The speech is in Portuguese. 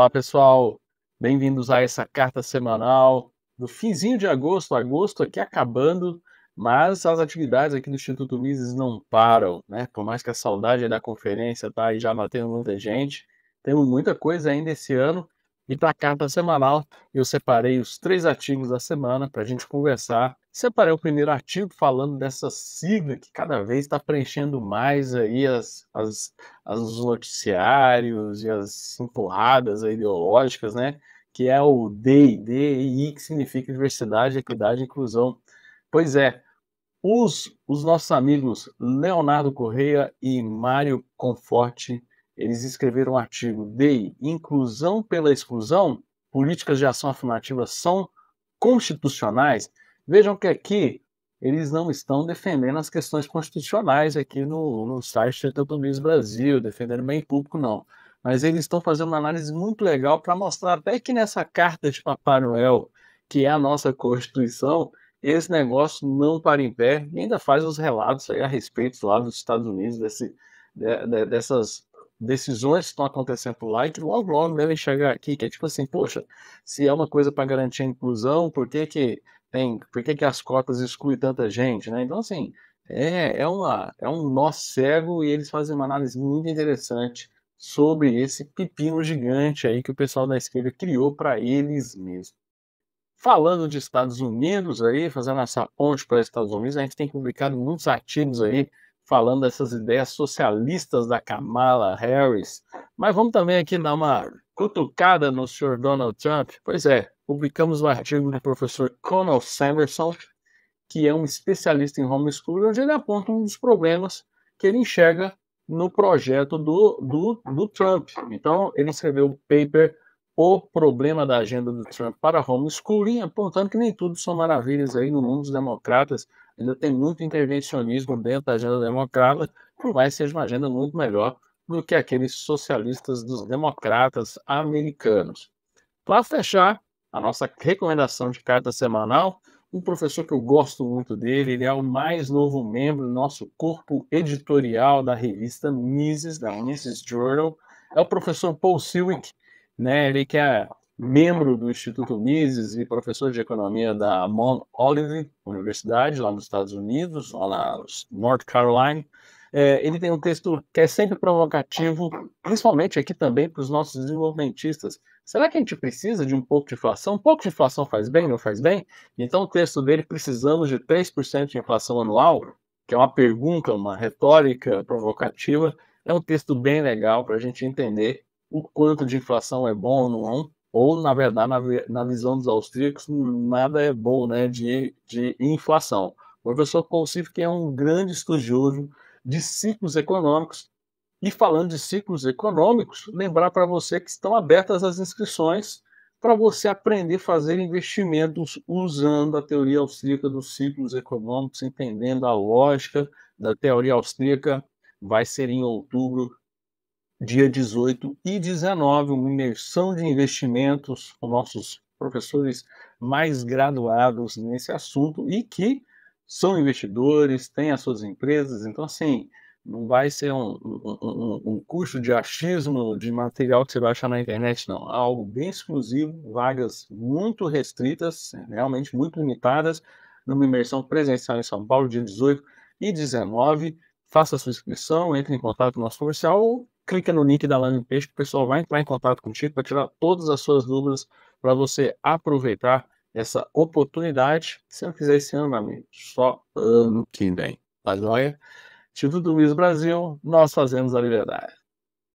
Olá, pessoal. Bem-vindos a essa carta semanal do finzinho de agosto, agosto aqui acabando, mas as atividades aqui do Instituto Mises não param, né? Por mais que a saudade da conferência tá aí já batendo muita gente, temos muita coisa ainda esse ano e para a carta semanal eu separei os três artigos da semana para a gente conversar. Separei o primeiro artigo falando dessa sigla que cada vez está preenchendo mais aí as, as, os noticiários e as empurradas ideológicas, né? Que é o DI, DI que significa Diversidade, Equidade e Inclusão. Pois é, os, os nossos amigos Leonardo Correia e Mário Conforte eles escreveram um artigo de inclusão pela exclusão, políticas de ação afirmativa são constitucionais. Vejam que aqui eles não estão defendendo as questões constitucionais aqui no, no site do Autonomia Brasil, defendendo bem público, não. Mas eles estão fazendo uma análise muito legal para mostrar até que nessa carta de Papai Noel, que é a nossa Constituição, esse negócio não para em pé e ainda faz os relatos a respeito lá dos Estados Unidos desse, de, de, dessas decisões que estão acontecendo lá e que logo, logo devem chegar aqui, que é tipo assim, poxa, se é uma coisa para garantir a inclusão, por que que tem, por que que as cotas excluem tanta gente, né? Então, assim, é, é, uma, é um nó cego e eles fazem uma análise muito interessante sobre esse pepino gigante aí que o pessoal da esquerda criou para eles mesmos. Falando de Estados Unidos aí, fazendo essa ponte para os Estados Unidos, a gente tem publicado muitos artigos aí falando dessas ideias socialistas da Kamala Harris, mas vamos também aqui dar uma cutucada no senhor Donald Trump. Pois é, publicamos um artigo do professor Conal Sanderson, que é um especialista em homeschooling, onde ele aponta um dos problemas que ele enxerga no projeto do, do, do Trump. Então, ele escreveu o paper o problema da agenda do Trump para homeschooling, apontando que nem tudo são maravilhas aí no mundo dos democratas, ainda tem muito intervencionismo dentro da agenda democrata, por mais que seja uma agenda muito melhor do que aqueles socialistas dos democratas americanos. Para fechar, a nossa recomendação de carta semanal, um professor que eu gosto muito dele, ele é o mais novo membro do nosso corpo editorial da revista Mises, da Mises Journal, é o professor Paul Silwick, né? Ele que é membro do Instituto Mises e professor de economia da Mount Olive Universidade, lá nos Estados Unidos, lá na North Carolina. É, ele tem um texto que é sempre provocativo, principalmente aqui também para os nossos desenvolvimentistas. Será que a gente precisa de um pouco de inflação? Um pouco de inflação faz bem, não faz bem? Então, o texto dele, precisamos de 3% de inflação anual, que é uma pergunta, uma retórica provocativa, é um texto bem legal para a gente entender o quanto de inflação é bom ou não, é. ou na verdade, na, na visão dos austríacos, nada é bom né, de, de inflação. O professor Paul que é um grande estudioso de ciclos econômicos, e falando de ciclos econômicos, lembrar para você que estão abertas as inscrições para você aprender a fazer investimentos usando a teoria austríaca dos ciclos econômicos, entendendo a lógica da teoria austríaca. Vai ser em outubro dia 18 e 19, uma imersão de investimentos com nossos professores mais graduados nesse assunto e que são investidores, têm as suas empresas, então assim, não vai ser um, um, um, curso de achismo de material que você vai achar na internet, não. É algo bem exclusivo, vagas muito restritas, realmente muito limitadas, numa imersão presencial em São Paulo, dia 18 e 19. Faça a sua inscrição, entre em contato com o nosso comercial ou clica no link da landing page que o pessoal vai entrar em contato contigo para tirar todas as suas dúvidas para você aproveitar essa oportunidade. Se não quiser esse ano, meu amigo, só ano que vem. Tá joia? Instituto Luiz Brasil, nós fazemos a liberdade.